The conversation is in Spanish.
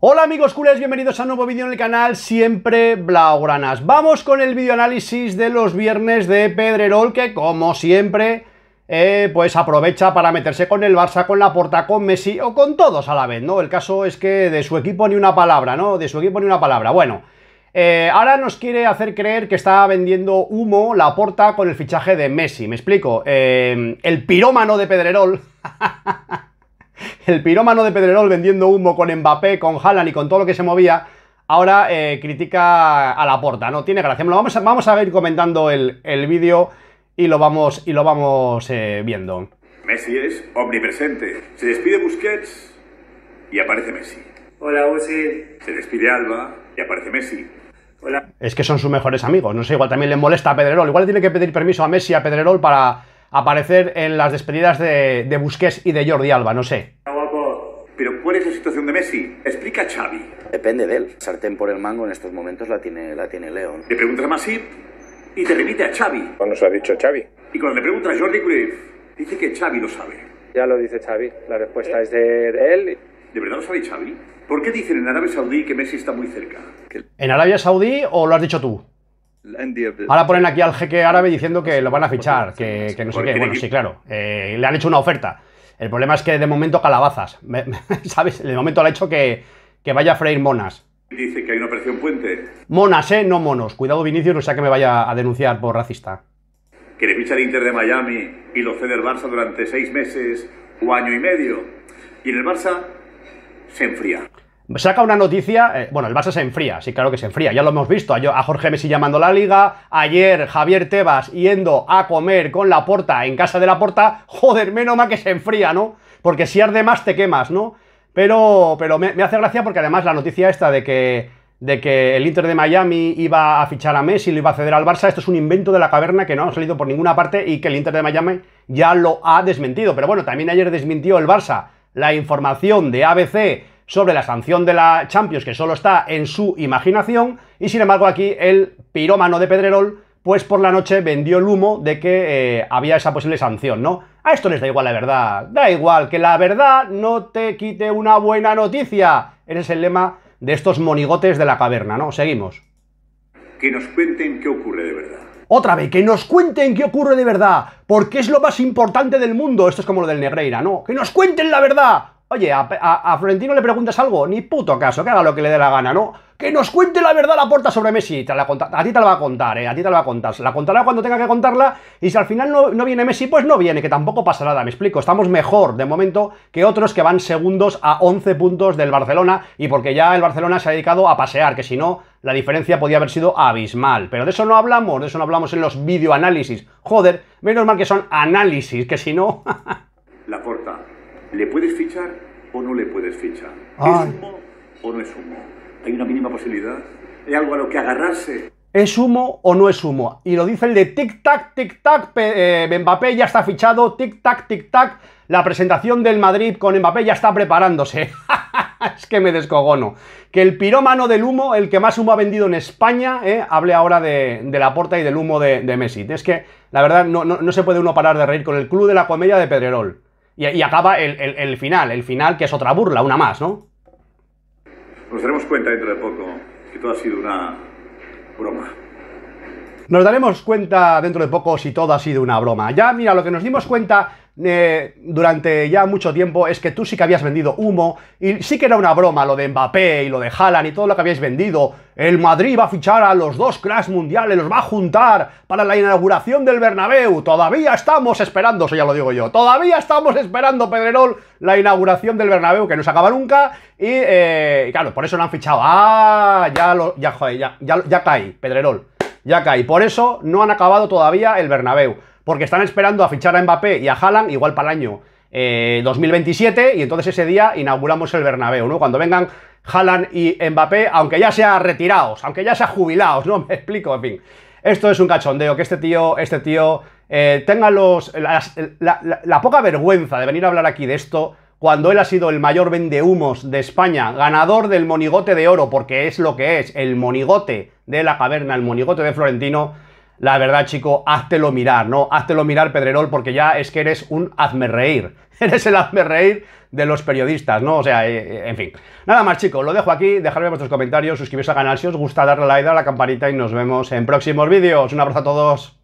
Hola amigos culés, bienvenidos a un nuevo vídeo en el canal Siempre Blaugranas. Vamos con el videoanálisis de los viernes de Pedrerol, que como siempre, eh, pues aprovecha para meterse con el Barça, con la Porta, con Messi o con todos a la vez, ¿no? El caso es que de su equipo ni una palabra, ¿no? De su equipo ni una palabra. Bueno, eh, ahora nos quiere hacer creer que está vendiendo humo la Porta con el fichaje de Messi, ¿me explico? Eh, el pirómano de Pedrerol... el pirómano de Pedrerol vendiendo humo con Mbappé, con Haaland y con todo lo que se movía, ahora eh, critica a la porta, ¿no? Tiene gracia. vamos, a, ir comentando el, vídeo y lo vamos, y lo vamos eh, viendo. Messi es omnipresente. Se despide Busquets y aparece Messi. Hola, Messi. Se despide Alba y aparece Messi. Hola. Es que son sus mejores amigos. No sé, igual también le molesta a Pedrerol. Igual tiene que pedir permiso a Messi, a Pedrerol para aparecer en las despedidas de, de Busquets y de Jordi Alba, no sé. Pero ¿cuál es la situación de Messi? Explica Xavi. Depende de él. Sartén por el mango en estos momentos la tiene, la tiene León. Le preguntas a Masip y te remite a Xavi. Cuando se ha dicho Xavi. Y cuando le preguntas a Jordi Cruyff, dice que Xavi lo sabe. Ya lo dice Xavi. La respuesta eh. es de, de él. ¿De verdad lo sabe Xavi? ¿Por qué dicen en Arabia Saudí que Messi está muy cerca? ¿En Arabia Saudí o lo has dicho tú? Ahora ponen aquí al jeque árabe diciendo que lo van a fichar, que, no sé qué. Bueno, sí, claro. Eh, le han hecho una oferta. El problema es que de momento calabazas. ¿Sabes? De momento le ha hecho que, vaya a freír monas. Dice que hay una presión puente. Monas, ¿eh? No monos. Cuidado, Vinicius, no sea que me vaya a denunciar por racista. Que le Inter de Miami y lo cede el Barça durante seis meses o año y medio. Y en el Barça se enfría saca una noticia, eh, bueno, el Barça se enfría, sí, claro que se enfría, ya lo hemos visto, a, Jorge Messi llamando la liga, ayer Javier Tebas yendo a comer con la porta en casa de la porta, joder, menos mal que se enfría, ¿no? Porque si arde más te quemas, ¿no? Pero, pero me, hace gracia porque además la noticia esta de que, de que el Inter de Miami iba a fichar a Messi, y lo iba a ceder al Barça, esto es un invento de la caverna que no ha salido por ninguna parte y que el Inter de Miami ya lo ha desmentido. Pero bueno, también ayer desmintió el Barça la información de ABC sobre la sanción de la Champions, que solo está en su imaginación, y sin embargo aquí el pirómano de Pedrerol, pues por la noche vendió el humo de que eh, había esa posible sanción, ¿no? A esto les da igual la verdad, da igual, que la verdad no te quite una buena noticia. Ese es el lema de estos monigotes de la caverna, ¿no? Seguimos. Que nos cuenten qué ocurre de verdad. Otra vez, que nos cuenten qué ocurre de verdad, porque es lo más importante del mundo. Esto es como lo del Negreira, ¿no? Que nos cuenten la verdad. Oye, a, Florentino le preguntas algo, ni puto caso, que haga lo que le dé la gana, ¿no? Que nos cuente la verdad la puerta sobre Messi. la a ti te la va a contar, ¿eh? A ti te la va a contar. La contará cuando tenga que contarla. Y si al final no, no, viene Messi, pues no viene, que tampoco pasa nada. Me explico, estamos mejor de momento que otros que van segundos a 11 puntos del Barcelona. Y porque ya el Barcelona se ha dedicado a pasear, que si no, la diferencia podía haber sido abismal. Pero de eso no hablamos, de eso no hablamos en los videoanálisis. Joder, menos mal que son análisis, que si no. ¿Le puedes fichar o no le puedes fichar? ¿Es humo o no es humo? ¿Hay una mínima posibilidad? ¿Hay algo a lo que agarrarse? ¿Es humo o no es humo? Y lo dice el de tic-tac, tic-tac, eh, Mbappé ya está fichado, tic-tac, tic-tac, la presentación del Madrid con Mbappé ya está preparándose. es que me descogono. Que el pirómano del humo, el que más humo ha vendido en España, eh, hable ahora de, la porta y del humo de, Messi. Es que, la verdad, no se puede uno parar de reír con el club de la comedia de Pedrerol. Y, acaba el, final, el final que es otra burla, una más, ¿no? Nos daremos cuenta dentro de poco si todo ha sido una broma. Nos daremos cuenta dentro de poco si todo ha sido una broma. Ya mira, lo que nos dimos cuenta eh, durante ya mucho tiempo es que tú sí que habías vendido humo y sí que era una broma lo de Mbappé y lo de Haaland y todo lo que habíais vendido. El Madrid va a fichar a los dos Crash mundiales, los va a juntar para la inauguración del Bernabéu. Todavía estamos esperando, eso ya lo digo yo, todavía estamos esperando, Pedrerol, la inauguración del Bernabéu que no se acaba nunca y, eh, claro, por eso no han fichado. Ah, ya, lo, ya, ya, ya, ya caí, Pedrerol, ya caí. Por eso no han acabado todavía el Bernabéu porque están esperando a fichar a Mbappé y a Haaland igual para el año 2027 eh, y entonces ese día inauguramos el Bernabéu, ¿no? Cuando vengan Haaland y Mbappé, aunque ya sea retirados, aunque ya sea jubilados, ¿no? Me explico, en fin. Esto es un cachondeo, que este tío, este tío eh, tenga los, la, poca vergüenza de venir a hablar aquí de esto cuando él ha sido el mayor vendehumos de España, ganador del monigote de oro, porque es lo que es, el monigote de la caverna, el monigote de Florentino, la verdad, chico, háztelo mirar, ¿no? Háztelo mirar, Pedrerol, porque ya es que eres un hazme reír. Eres el hazme reír de los periodistas, ¿no? O sea, eh, eh, en fin. Nada más, chicos, lo dejo aquí. Dejadme vuestros comentarios, suscribiros al canal si os gusta, darle like, a la campanita y nos vemos en próximos vídeos. Un abrazo a todos.